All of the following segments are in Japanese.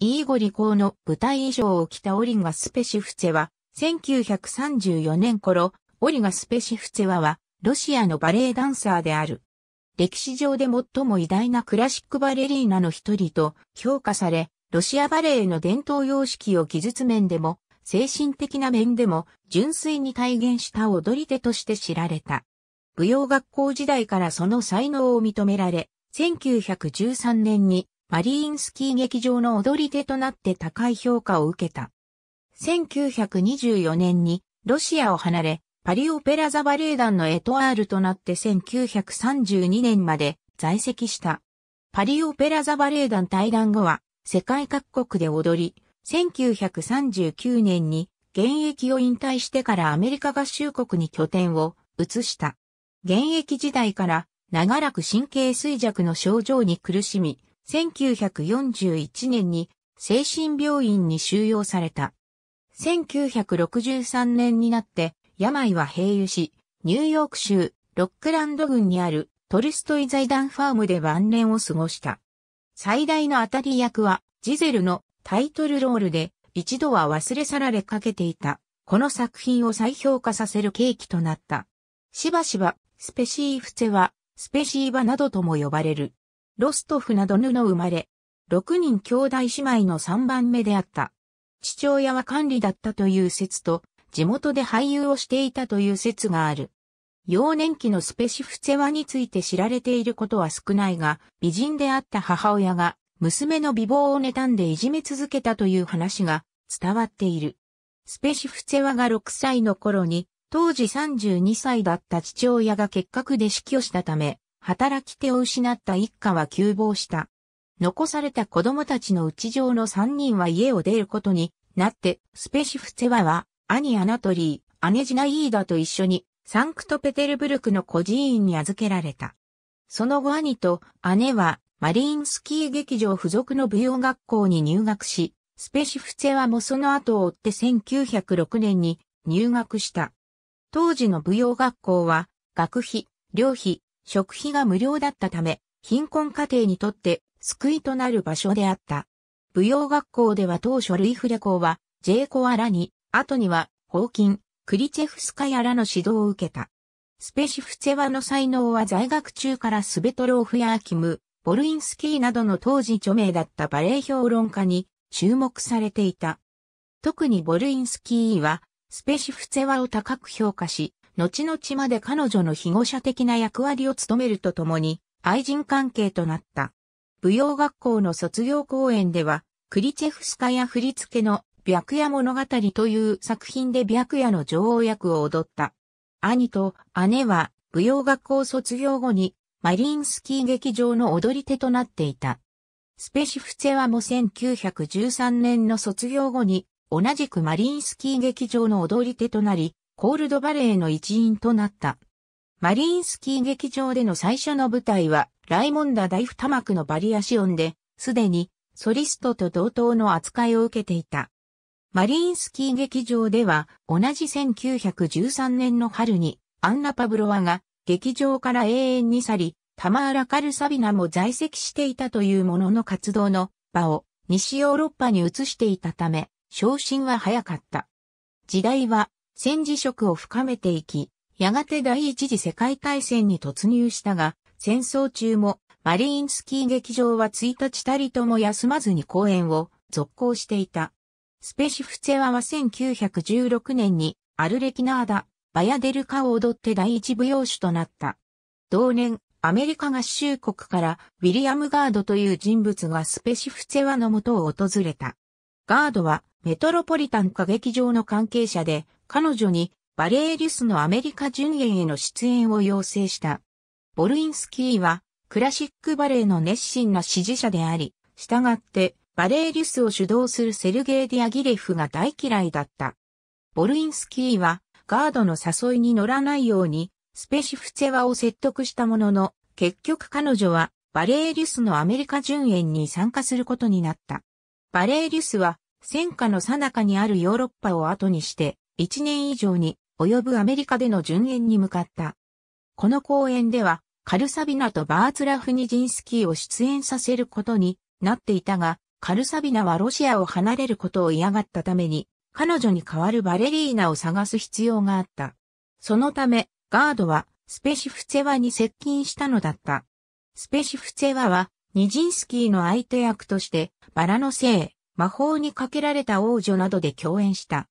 イーゴリ公の舞台衣装を着たオリガ・スペシフツェワ、1934年頃、オリガ・スペシフツェワは、ロシアのバレエダンサーである。歴史上で最も偉大なクラシックバレリーナの一人と評価され、ロシアバレエの伝統様式を技術面でも、精神的な面でも、純粋に体現した踊り手として知られた。舞踊学校時代からその才能を認められ、1913年にマリーンスキー劇場の踊り手となって高い評価を受けた。1924年にロシアを離れ、パリオペラ座バレエ団のエトワールとなって1932年まで在籍した。パリオペラ座バレエ団退団後は世界各国で踊り、1939年に現役を引退してからアメリカ合衆国に拠点を移した。現役時代から長らく神経衰弱の症状に苦しみ、1941年に精神病院に収容された。1963年になって病は併誘し、ニューヨーク州ロックランド郡にあるトルストイ財団ファームで晩年を過ごした。最大の当たり役はジゼルのタイトルロールで一度は忘れ去られかけていた。この作品を再評価させる契機となった。しばしば、スペシーフツェは、スペシーバなどとも呼ばれる。ロストフなどぬの生まれ、6人兄弟姉妹の3番目であった。父親は管理だったという説と、地元で俳優をしていたという説がある。幼年期のスペシフセェワについて知られていることは少ないが、美人であった母親が、娘の美貌を妬んでいじめ続けたという話が伝わっている。スペシフセェワが6歳の頃に、当時32歳だった父親が結核で死去したため、働き手を失った一家は急亡した。残された子供たちのうち上の三人は家を出ることになって、スペシフツェワは、兄アナトリー、姉ジナイーダと一緒に、サンクトペテルブルクの孤児院に預けられた。その後兄と姉は、マリーンスキー劇場付属の舞踊学校に入学し、スペシフツェワもその後を追って1906年に入学した。当時の舞踊学校は、学費、寮費、食費が無料だったため、貧困家庭にとって救いとなる場所であった。舞踊学校では当初ルイフレーは、ジェイコアラに、後には、ホーキン、クリチェフスカヤらの指導を受けた。スペシフツェワの才能は在学中からスベトローフやアキム、ボルインスキーなどの当時著名だったバレエ評論家に注目されていた。特にボルインスキーは、スペシフツェワを高く評価し、後々まで彼女の被護者的な役割を務めるとともに、愛人関係となった。舞踊学校の卒業公演では、クリチェフスカや振り付けの白夜物語という作品で白夜の女王役を踊った。兄と姉は舞踊学校卒業後にマリンスキー劇場の踊り手となっていた。スペシフツェワも1913年の卒業後に同じくマリンスキー劇場の踊り手となり、コールドバレーの一員となった。マリンスキー劇場での最初の舞台は、ライモンダ大二幕のバリアシオンで、すでに、ソリストと同等の扱いを受けていた。マリンスキー劇場では、同じ1913年の春に、アンナ・パブロワが、劇場から永遠に去り、タマーラ・カルサビナも在籍していたというものの活動の場を、西ヨーロッパに移していたため、昇進は早かった。時代は、戦時色を深めていき、やがて第一次世界大戦に突入したが、戦争中もマリーンスキー劇場は1日たりとも休まずに公演を続行していた。スペシフツェワは1916年にアルレキナーダ、バヤデルカを踊って第一舞踊手となった。同年、アメリカ合衆国からウィリアム・ガードという人物がスペシフツェワのとを訪れた。ガードはメトロポリタン歌劇場の関係者で彼女にバレエリュスのアメリカ巡演への出演を要請した。ボルインスキーはクラシックバレエの熱心な支持者であり、従ってバレエリュスを主導するセルゲイ・ディアギレフが大嫌いだった。ボルインスキーはガードの誘いに乗らないようにスペシフツェワを説得したものの、結局彼女はバレエリュスのアメリカ巡演に参加することになった。バレエリュスは戦火の最中にあるヨーロッパを後にして1年以上に及ぶアメリカでの巡演に向かった。この公演では、カルサビナとバーツラフニジンスキーを出演させることになっていたが、カルサビナはロシアを離れることを嫌がったために、彼女に代わるバレリーナを探す必要があった。そのため、ガードはスペシフツェワに接近したのだった。スペシフツェワは、ニジンスキーの相手役として、バラのせい、魔法にかけられた王女などで共演した。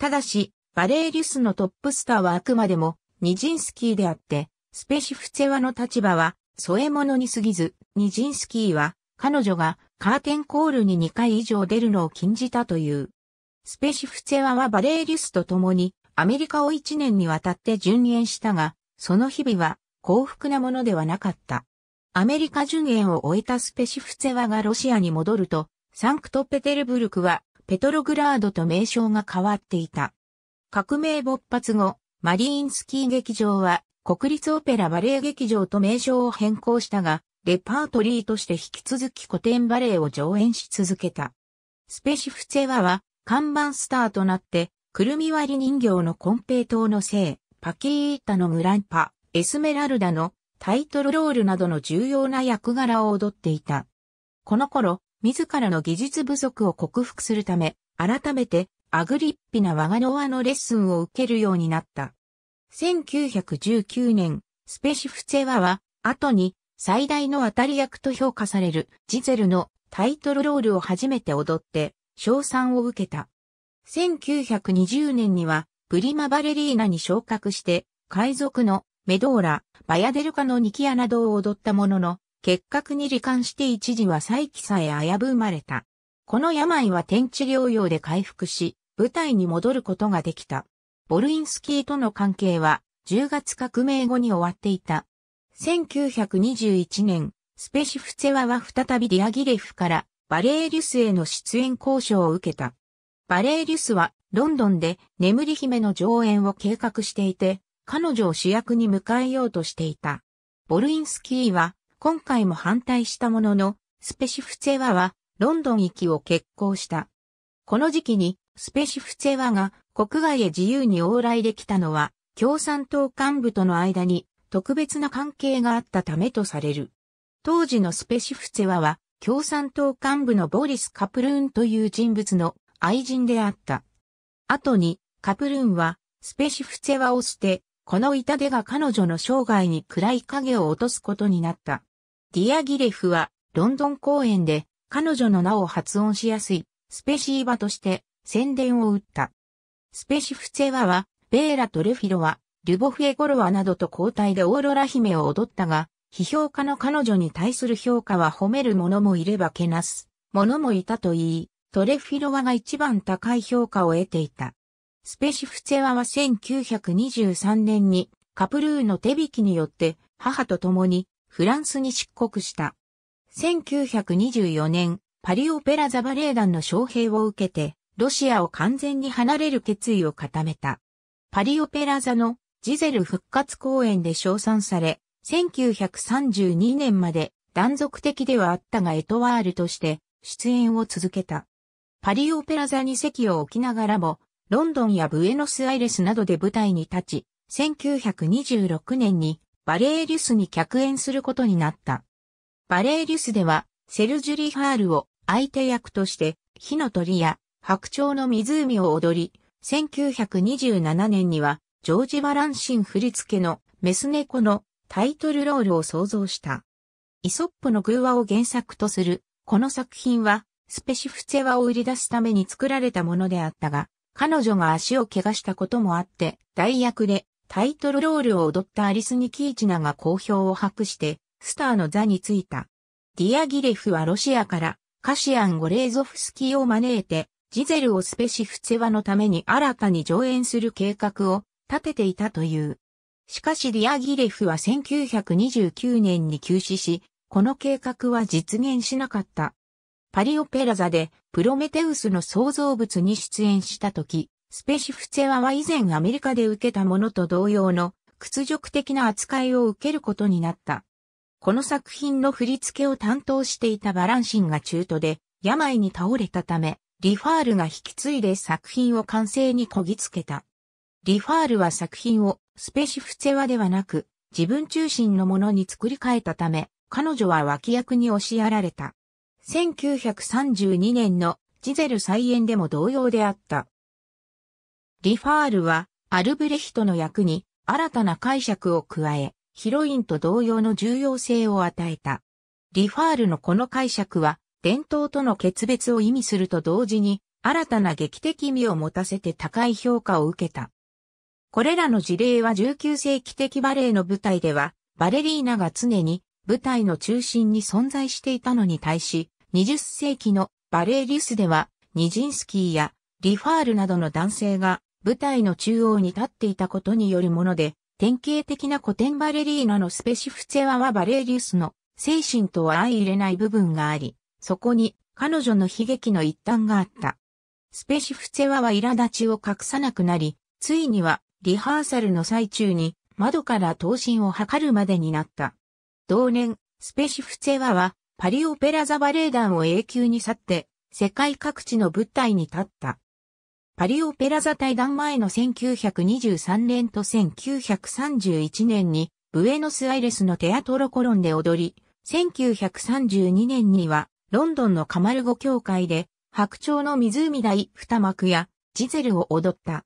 ただし、バレーリュスのトップスターはあくまでも、ニジンスキーであって、スペシフツェワの立場は、添え物に過ぎず、ニジンスキーは、彼女がカーテンコールに2回以上出るのを禁じたという。スペシフツェワはバレーリュスと共に、アメリカを1年にわたって巡演したが、その日々は幸福なものではなかった。アメリカ巡演を終えたスペシフツェワがロシアに戻ると、サンクトペテルブルクはペトログラードと名称が変わっていた。革命勃発後、マリーンスキー劇場は国立オペラバレエ劇場と名称を変更したが、レパートリーとして引き続き古典バレエを上演し続けた。スペシフツェワは看板スターとなって、くるみ割り人形のコンペイトの聖、パキータのムランパ、エスメラルダのタイトルロールなどの重要な役柄を踊っていた。この頃、自らの技術不足を克服するため、改めてアグリッピナ・ワガノワのレッスンを受けるようになった。1919年、スペシフツェワは、後に最大の当たり役と評価されるジゼルのタイトルロールを初めて踊って、賞賛を受けた。1920年には、プリマバレリーナに昇格して、海賊のメドーラ、バヤデルカのニキアなどを踊ったものの、結核に罹患して一時は再起さえ危ぶまれた。この病は天地療養で回復し、舞台に戻ることができた。ボルインスキーとの関係は10月革命後に終わっていた。1921年、スペシフツェワは再びディアギレフからバレーリュスへの出演交渉を受けた。バレーリュスはロンドンで眠り姫の上演を計画していて、彼女を主役に迎えようとしていた。ボルインスキーは今回も反対したものの、スペシフツェワはロンドン行きを決行した。この時期にスペシフツェワが国外へ自由に往来できたのは共産党幹部との間に特別な関係があったためとされる。当時のスペシフツェワは共産党幹部のボリス・カプルーンという人物の愛人であった。後にカプルーンはスペシフツェワを捨て、この痛手が彼女の生涯に暗い影を落とすことになった。ディアギレフは、ロンドン公演で、彼女の名を発音しやすい、スペシーバとして、宣伝を打った。スペシフツェワは、ベーラとレフィロは、リュボフエゴロワなどと交代でオーロラ姫を踊ったが、批評家の彼女に対する評価は褒める者もいればけなす者もいたといい、トレフィロワが一番高い評価を得ていた。スペシフツェワは1923年にカプルーの手引きによって母と共にフランスに出国した。1924年、パリオペラザバレエ団の招聘を受けて、ロシアを完全に離れる決意を固めた。パリオペラ座のジゼル復活公演で称賛され、1932年まで断続的ではあったがエトワールとして出演を続けた。パリオペラ座に席を置きながらも、ロンドンやブエノスアイレスなどで舞台に立ち、1926年にバレーリュスに客演することになった。バレーリュスでは、セルジュリハールを相手役として、火の鳥や白鳥の湖を踊り、1927年には、ジョージ・バランシン振り付けのメス猫のタイトルロールを創造した。イソップの偶話を原作とする、この作品は、スペシフツェワを売り出すために作られたものであったが、彼女が足を怪我したこともあって、代役でタイトルロールを踊ったアリス・ニキーチナが好評を博して、スターの座についた。ディアギレフはロシアからカシアン・ゴレーゾフスキーを招いて、ジゼルをスペシフツェワのために新たに上演する計画を立てていたという。しかしディアギレフは1929年に休止し、この計画は実現しなかった。パリオペラ座でプロメテウスの創造物に出演した時、スペシフツェワは以前アメリカで受けたものと同様の屈辱的な扱いを受けることになった。この作品の振り付けを担当していたバランシンが中途で病に倒れたため、リファールが引き継いで作品を完成にこぎつけた。リファールは作品をスペシフツェワではなく自分中心のものに作り変えたため、彼女は脇役に押しやられた。1932年のジゼル再演でも同様であった。ディファールは、アルブレヒトの役に新たな解釈を加え、ヒロインと同様の重要性を与えた。ディファールのこの解釈は、伝統との決別を意味すると同時に、新たな劇的意味を持たせて高い評価を受けた。これらの事例は19世紀的バレエの舞台では、バレリーナが常に舞台の中心に存在していたのに対し、20世紀のバレエリスでは、ニジンスキーやリファールなどの男性が舞台の中央に立っていたことによるもので、典型的な古典バレリーナのスペシフツェワはバレリウスの精神とは相入れない部分があり、そこに彼女の悲劇の一端があった。スペシフツェワは苛立ちを隠さなくなり、ついにはリハーサルの最中に窓から闘身を図るまでになった。同年、スペシフツェワはパリオペラ座バレエ団を永久に去って世界各地の舞台に立った。パリオペラ座対談前の1923年と1931年に、ブエノスアイレスのテアトロコロンで踊り、1932年には、ロンドンのカマルゴ協会で、白鳥の湖大二幕や、ジゼルを踊った。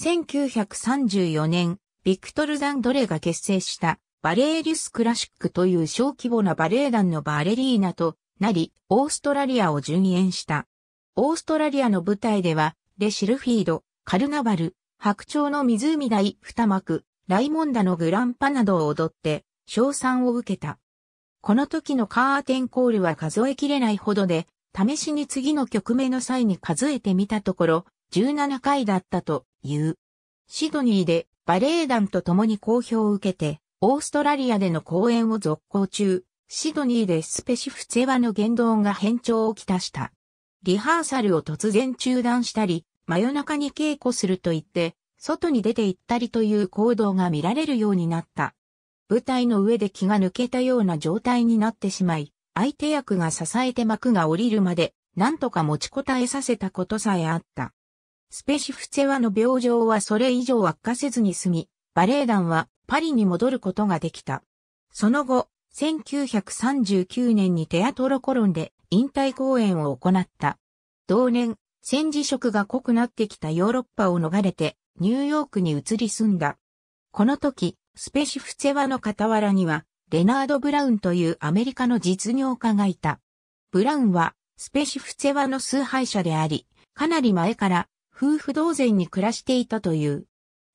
1934年、ビクトル・ザンドレが結成したバレエリュス・クラシックという小規模なバレエ団のバレリーナとなり、オーストラリアを巡演した。オーストラリアの舞台では、レシルフィード、カルナバル、白鳥の湖大二幕、ライモンダのグランパなどを踊って、賞賛を受けた。この時のカーテンコールは数えきれないほどで、試しに次の曲名の際に数えてみたところ、17回だったという。シドニーでバレエ団と共に好評を受けて、オーストラリアでの公演を続行中、シドニーでスペシフツェワの言動が変調をきたした。リハーサルを突然中断したり、真夜中に稽古すると言って、外に出て行ったりという行動が見られるようになった。舞台の上で気が抜けたような状態になってしまい、相手役が支えて幕が降りるまで、なんとか持ちこたえさせたことさえあった。スペシフツェワの病状はそれ以上悪化せずに済み、バレエ団はパリに戻ることができた。その後、1939年にテアトロコロンで引退公演を行った。同年、戦時色が濃くなってきたヨーロッパを逃れて、ニューヨークに移り住んだ。この時、スペシフツェワの傍らには、レナード・ブラウンというアメリカの実業家がいた。ブラウンは、スペシフツェワの崇拝者であり、かなり前から、夫婦同然に暮らしていたという。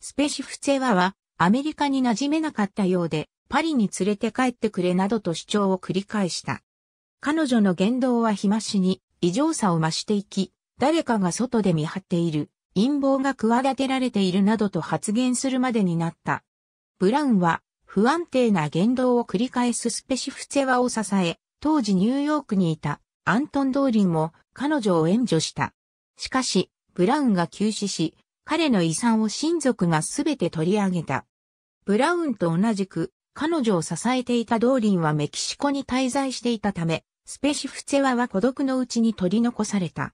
スペシフツェワは、アメリカに馴染めなかったようで、パリに連れて帰ってくれなどと主張を繰り返した。彼女の言動は日増しに異常さを増していき、誰かが外で見張っている、陰謀が企てられているなどと発言するまでになった。ブラウンは不安定な言動を繰り返すスペシフツェワを支え、当時ニューヨークにいたアントン・ドーリンも彼女を援助した。しかし、ブラウンが急死し、彼の遺産を親族がすべて取り上げた。ブラウンと同じく、彼女を支えていたドーリンはメキシコに滞在していたため、スペシフツェワは孤独のうちに取り残された。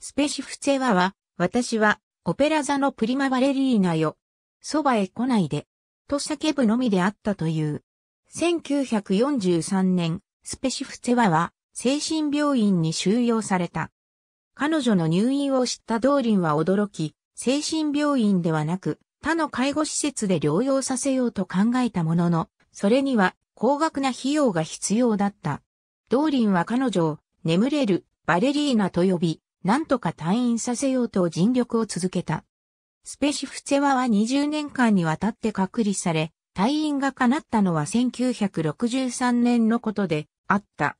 スペシフツェワは、私は、オペラ座のプリマバレリーナよ。そばへ来ないで。と叫ぶのみであったという。1943年、スペシフツェワは、精神病院に収容された。彼女の入院を知ったドーリンは驚き、精神病院ではなく、他の介護施設で療養させようと考えたものの、それには高額な費用が必要だった。ドーリンは彼女を眠れるバレリーナと呼び、なんとか退院させようと尽力を続けた。スペシフツェワは20年間にわたって隔離され、退院が叶ったのは1963年のことであった。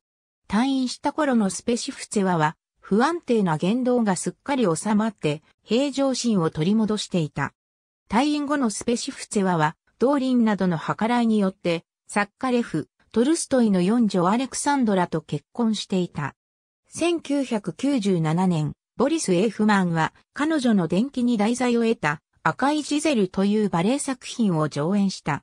退院した頃のスペシフツェワは、不安定な言動がすっかり収まって、平常心を取り戻していた。退院後のスペシフツェワは、リンなどの計らいによって、サッカレフ、トルストイの四女アレクサンドラと結婚していた。1997年、ボリス・エーフマンは彼女の伝記に題材を得た赤いジゼルというバレエ作品を上演した。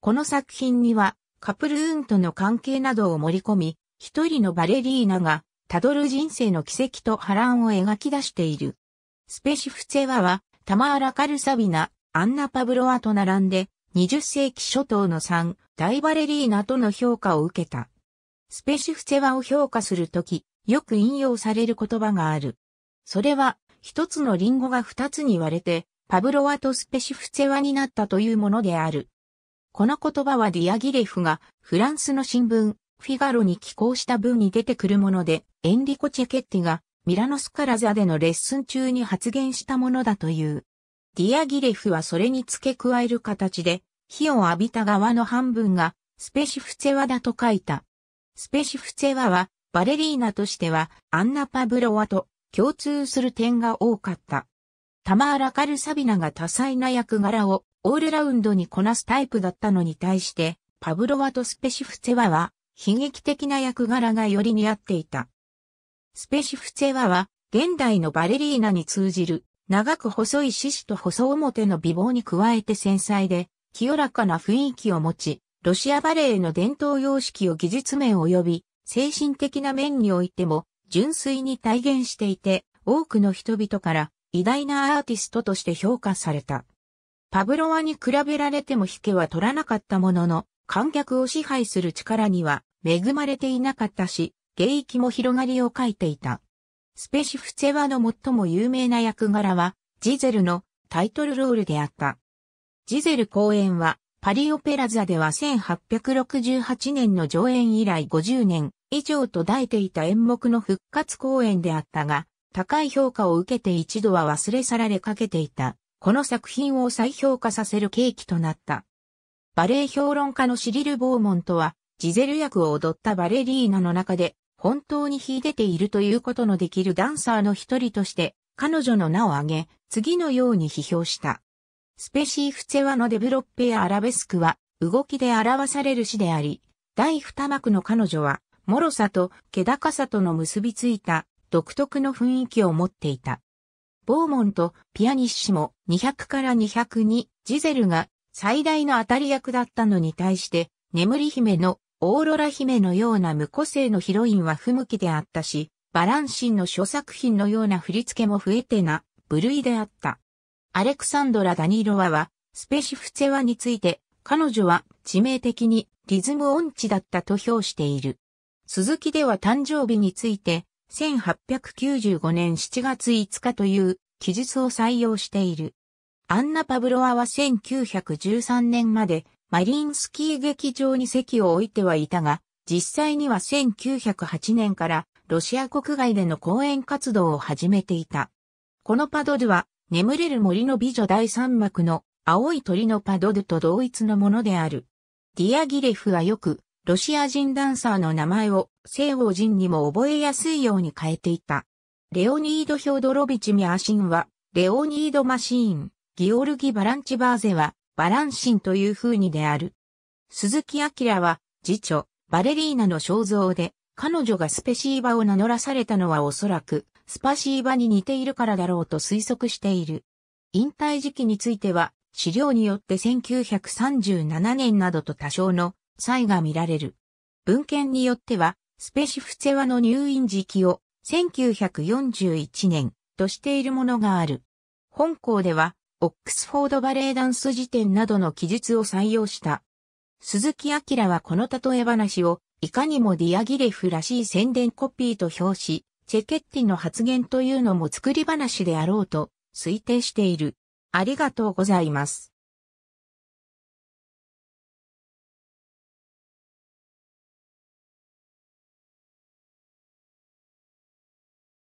この作品にはカプルーンとの関係などを盛り込み、一人のバレリーナがたどる人生の奇跡と波乱を描き出している。スペシフツェワはタマーラ・カルサビナ、アンナ・パブロワと並んで20世紀初頭の3大バレリーナとの評価を受けた。スペシフツェワを評価するとき、よく引用される言葉がある。それは、一つのリンゴが二つに割れて、パブロワとスペシフツェワになったというものである。この言葉はディアギレフがフランスの新聞、フィガロに寄稿した文に出てくるもので、エンリコ・チェケッティがミラノスカラザでのレッスン中に発言したものだという。ディアギレフはそれに付け加える形で、火を浴びた側の半分がスペシフツェワだと書いた。スペシフツェワはバレリーナとしてはアンナ・パブロワと共通する点が多かった。タマーラ・カルサビナが多彩な役柄をオールラウンドにこなすタイプだったのに対して、パブロワとスペシフツェワは悲劇的な役柄がより似合っていた。スペシフツェワは現代のバレリーナに通じる長く細い獅子と細表の美貌に加えて繊細で清らかな雰囲気を持ち、ロシアバレエの伝統様式を技術面及び精神的な面においても純粋に体現していて、多くの人々から偉大なアーティストとして評価された。パブロワに比べられても引けは取らなかったものの、観客を支配する力には恵まれていなかったし、芸域も広がりを欠いていた。スペシフツェワの最も有名な役柄は、ジゼルのタイトルロールであった。ジゼル公演は、パリオペラ座では1868年の上演以来50年以上といていた演目の復活公演であったが、高い評価を受けて一度は忘れ去られかけていた、この作品を再評価させる契機となった。バレエ評論家のシリル・ボーモンとは、ジゼル役を踊ったバレリーナの中で、本当に秀でているということのできるダンサーの一人として、彼女の名を挙げ、次のように批評した。スペシーフツェワのデブロッペやアラベスクは、動きで表される詩であり、第二幕の彼女は、脆さと気高さとの結びついた独特の雰囲気を持っていた。ボーモンとピアニッシモ200から202ジゼルが最大の当たり役だったのに対して、眠り姫のオーロラ姫のような無個性のヒロインは不向きであったし、バランシンの諸作品のような振り付けも不得手な部類であった。アレクサンドラ・ダニーロワは、スペシフツェワについて、彼女は致命的にリズム音痴だったと評している。鈴木では誕生日について、1895年7月5日という記述を採用している。アンナ・パブロワは1913年までマリンスキー劇場に席を置いてはいたが、実際には1908年からロシア国外での講演活動を始めていた。このパドドゥは眠れる森の美女第三幕の青い鳥のパドルと同一のものである。ディアギレフはよく、ロシア人ダンサーの名前を西欧人にも覚えやすいように変えていた。レオニード・ヒョードロビチ・ミアシンは、レオニード・マシーン、ギオルギ・バランチバーゼは、バランシンという風にである。鈴木明は、次女、バレリーナの肖像で、彼女がスペシーバを名乗らされたのはおそらく、スパシーバに似ているからだろうと推測している。引退時期については、資料によって1937年などと多少の差異が見られる。文献によっては、スペシフツェワの入院時期を1941年としているものがある。本校では、オックスフォードバレエダンス辞典などの記述を採用した。鈴木明はこの例え話を、いかにもディアギレフらしい宣伝コピーと表し、チェケッティの発言というのも作り話であろうと推定している。ありがとうございます。